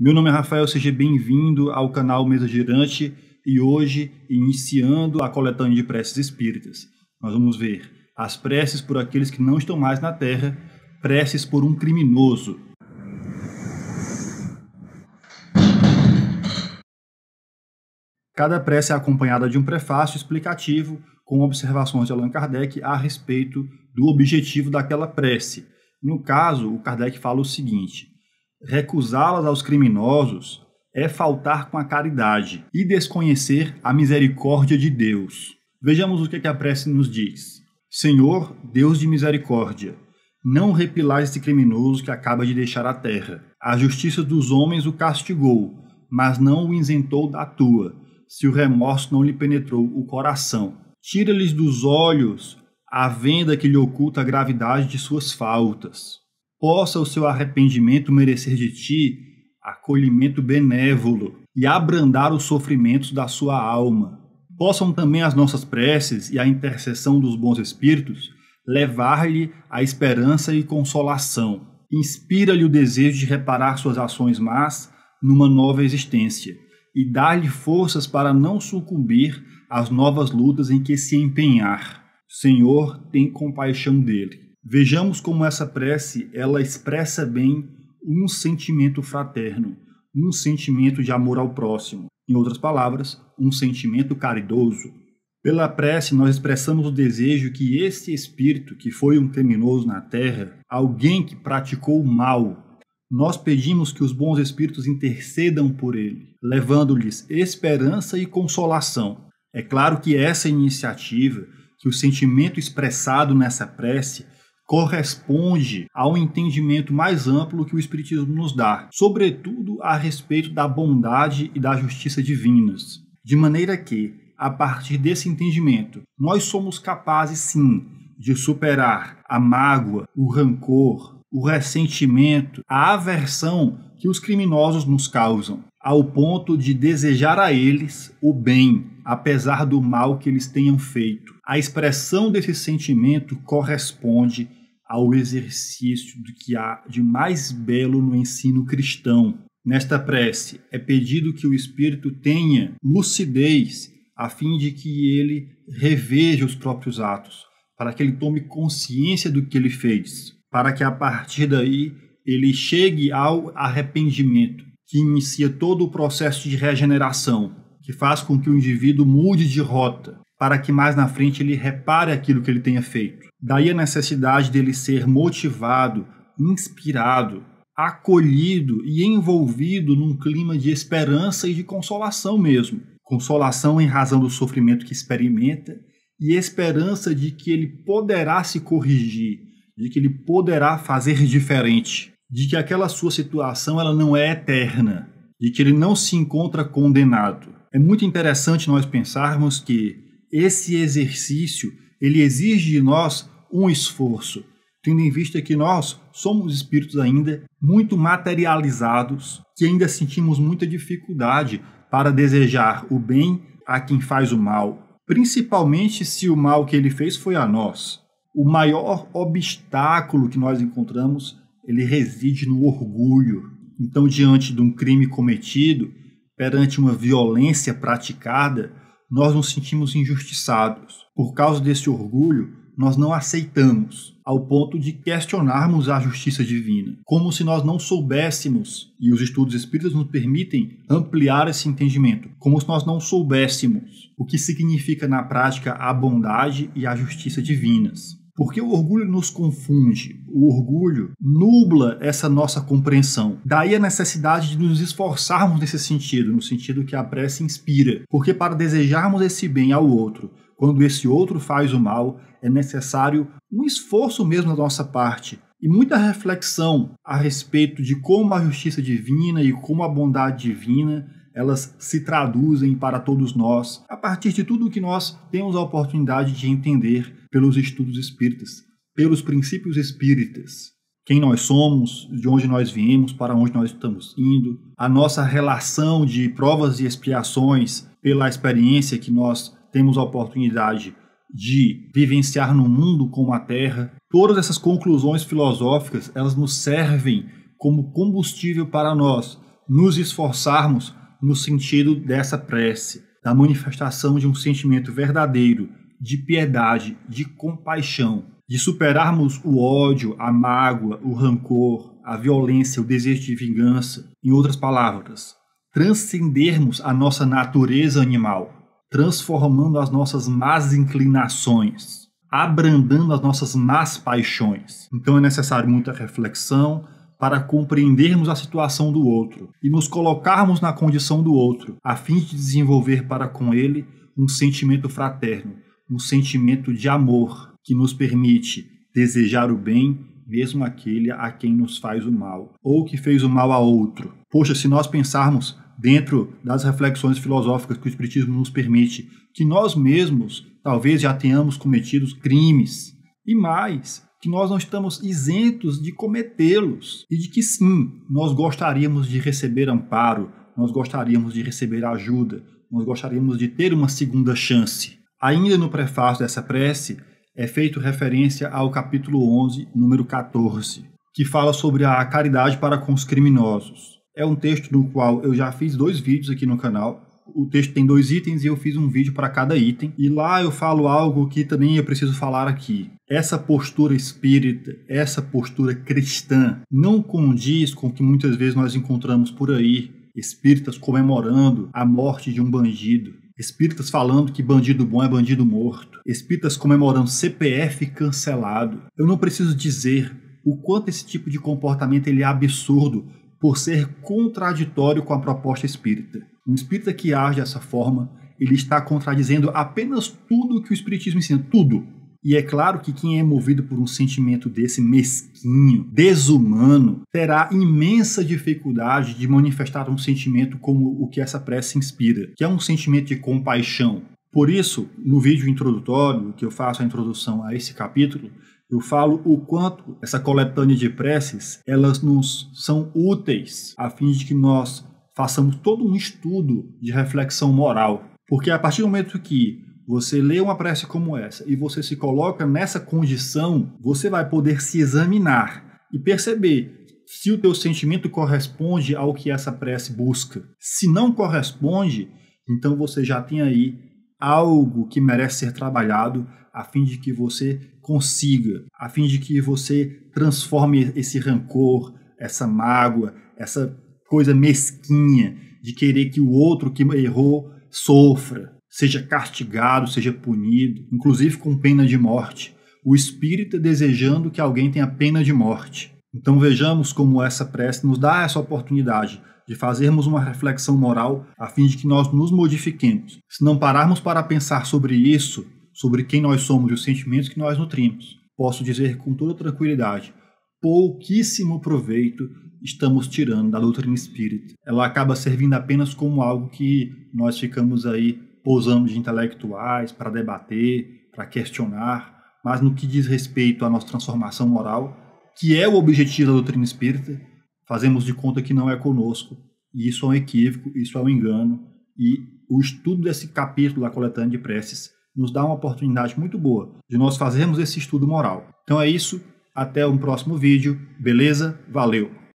Meu nome é Rafael, seja bem-vindo ao canal Mesa Girante e hoje iniciando a coletânea de preces espíritas. Nós vamos ver as preces por aqueles que não estão mais na terra, preces por um criminoso. Cada prece é acompanhada de um prefácio explicativo com observações de Allan Kardec a respeito do objetivo daquela prece. No caso, o Kardec fala o seguinte: Recusá-las aos criminosos é faltar com a caridade e desconhecer a misericórdia de Deus. Vejamos o que é a prece nos diz. Senhor, Deus de misericórdia, não repilais este criminoso que acaba de deixar a terra. A justiça dos homens o castigou, mas não o isentou da tua, se o remorso não lhe penetrou o coração. Tira-lhes dos olhos a venda que lhe oculta a gravidade de suas faltas possa o seu arrependimento merecer de ti acolhimento benévolo e abrandar os sofrimentos da sua alma. Possam também as nossas preces e a intercessão dos bons espíritos levar-lhe a esperança e consolação. Inspira-lhe o desejo de reparar suas ações más numa nova existência e dar-lhe forças para não sucumbir às novas lutas em que se empenhar. Senhor, tem compaixão dele. Vejamos como essa prece ela expressa bem um sentimento fraterno, um sentimento de amor ao próximo. Em outras palavras, um sentimento caridoso. Pela prece, nós expressamos o desejo que este espírito, que foi um criminoso na terra, alguém que praticou o mal, nós pedimos que os bons espíritos intercedam por ele, levando-lhes esperança e consolação. É claro que essa iniciativa, que o sentimento expressado nessa prece, corresponde a um entendimento mais amplo que o Espiritismo nos dá, sobretudo a respeito da bondade e da justiça divinas. De maneira que, a partir desse entendimento, nós somos capazes sim de superar a mágoa, o rancor, o ressentimento, a aversão que os criminosos nos causam, ao ponto de desejar a eles o bem, apesar do mal que eles tenham feito. A expressão desse sentimento corresponde ao exercício do que há de mais belo no ensino cristão. Nesta prece, é pedido que o espírito tenha lucidez a fim de que ele reveja os próprios atos, para que ele tome consciência do que ele fez, para que a partir daí ele chegue ao arrependimento, que inicia todo o processo de regeneração, que faz com que o indivíduo mude de rota, para que mais na frente ele repare aquilo que ele tenha feito. Daí a necessidade dele ser motivado, inspirado, acolhido e envolvido num clima de esperança e de consolação mesmo. Consolação em razão do sofrimento que experimenta e esperança de que ele poderá se corrigir, de que ele poderá fazer diferente, de que aquela sua situação ela não é eterna, de que ele não se encontra condenado. É muito interessante nós pensarmos que esse exercício ele exige de nós um esforço, tendo em vista que nós somos espíritos ainda muito materializados, que ainda sentimos muita dificuldade para desejar o bem a quem faz o mal, principalmente se o mal que ele fez foi a nós. O maior obstáculo que nós encontramos, ele reside no orgulho. Então, diante de um crime cometido, perante uma violência praticada, nós nos sentimos injustiçados. Por causa desse orgulho, nós não aceitamos, ao ponto de questionarmos a justiça divina, como se nós não soubéssemos, e os estudos espíritas nos permitem ampliar esse entendimento, como se nós não soubéssemos o que significa na prática a bondade e a justiça divinas. Porque o orgulho nos confunde, o orgulho nubla essa nossa compreensão. Daí a necessidade de nos esforçarmos nesse sentido, no sentido que a prece inspira. Porque para desejarmos esse bem ao outro, quando esse outro faz o mal, é necessário um esforço mesmo da nossa parte, e muita reflexão a respeito de como a justiça divina e como a bondade divina elas se traduzem para todos nós a partir de tudo o que nós temos a oportunidade de entender pelos estudos espíritas, pelos princípios espíritas. Quem nós somos, de onde nós viemos, para onde nós estamos indo, a nossa relação de provas e expiações pela experiência que nós temos a oportunidade de vivenciar no mundo como a Terra. Todas essas conclusões filosóficas, elas nos servem como combustível para nós nos esforçarmos no sentido dessa prece, da manifestação de um sentimento verdadeiro de piedade, de compaixão, de superarmos o ódio, a mágoa, o rancor, a violência, o desejo de vingança. Em outras palavras, transcendermos a nossa natureza animal, transformando as nossas más inclinações, abrandando as nossas más paixões. Então é necessário muita reflexão para compreendermos a situação do outro e nos colocarmos na condição do outro, a fim de desenvolver para com ele um sentimento fraterno um sentimento de amor que nos permite desejar o bem, mesmo aquele a quem nos faz o mal, ou que fez o mal a outro. Poxa, se nós pensarmos dentro das reflexões filosóficas que o Espiritismo nos permite, que nós mesmos talvez já tenhamos cometido crimes, e mais, que nós não estamos isentos de cometê-los, e de que sim, nós gostaríamos de receber amparo, nós gostaríamos de receber ajuda, nós gostaríamos de ter uma segunda chance. Ainda no prefácio dessa prece, é feito referência ao capítulo 11, número 14, que fala sobre a caridade para com os criminosos. É um texto no qual eu já fiz dois vídeos aqui no canal. O texto tem dois itens e eu fiz um vídeo para cada item. E lá eu falo algo que também eu preciso falar aqui. Essa postura espírita, essa postura cristã, não condiz com o que muitas vezes nós encontramos por aí espíritas comemorando a morte de um bandido, Espíritas falando que bandido bom é bandido morto. Espíritas comemorando CPF cancelado. Eu não preciso dizer o quanto esse tipo de comportamento ele é absurdo por ser contraditório com a proposta espírita. Um espírita que age dessa forma, ele está contradizendo apenas tudo que o espiritismo ensina, tudo e é claro que quem é movido por um sentimento desse mesquinho, desumano, terá imensa dificuldade de manifestar um sentimento como o que essa prece inspira, que é um sentimento de compaixão. Por isso, no vídeo introdutório, que eu faço a introdução a esse capítulo, eu falo o quanto essa coletânea de preces, elas nos são úteis a fim de que nós façamos todo um estudo de reflexão moral. Porque a partir do momento que você lê uma prece como essa e você se coloca nessa condição, você vai poder se examinar e perceber se o teu sentimento corresponde ao que essa prece busca. Se não corresponde, então você já tem aí algo que merece ser trabalhado a fim de que você consiga, a fim de que você transforme esse rancor, essa mágoa, essa coisa mesquinha de querer que o outro que errou sofra seja castigado, seja punido, inclusive com pena de morte. O é desejando que alguém tenha pena de morte. Então vejamos como essa prece nos dá essa oportunidade de fazermos uma reflexão moral a fim de que nós nos modifiquemos. Se não pararmos para pensar sobre isso, sobre quem nós somos e os sentimentos que nós nutrimos, posso dizer com toda tranquilidade, pouquíssimo proveito estamos tirando da doutrina espírita. Ela acaba servindo apenas como algo que nós ficamos aí ousamos de intelectuais para debater, para questionar, mas no que diz respeito à nossa transformação moral, que é o objetivo da doutrina espírita, fazemos de conta que não é conosco. E isso é um equívoco, isso é um engano. E o estudo desse capítulo da coletânea de preces nos dá uma oportunidade muito boa de nós fazermos esse estudo moral. Então é isso, até um próximo vídeo, beleza? Valeu!